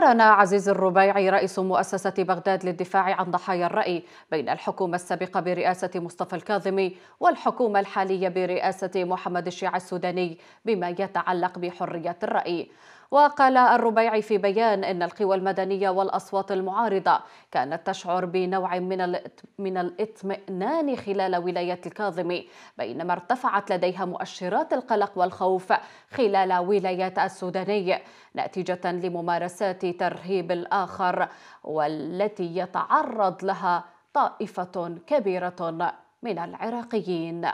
قارن عزيز الربيعي رئيس مؤسسة بغداد للدفاع عن ضحايا الرأي بين الحكومة السابقة برئاسة مصطفى الكاظمي والحكومة الحالية برئاسة محمد الشيع السوداني بما يتعلق بحرية الرأي وقال الربيعي في بيان أن القوى المدنية والأصوات المعارضة كانت تشعر بنوع من من الاطمئنان خلال ولاية الكاظم بينما ارتفعت لديها مؤشرات القلق والخوف خلال ولاية السوداني نتيجة لممارسات ترهيب الآخر والتي يتعرض لها طائفة كبيرة من العراقيين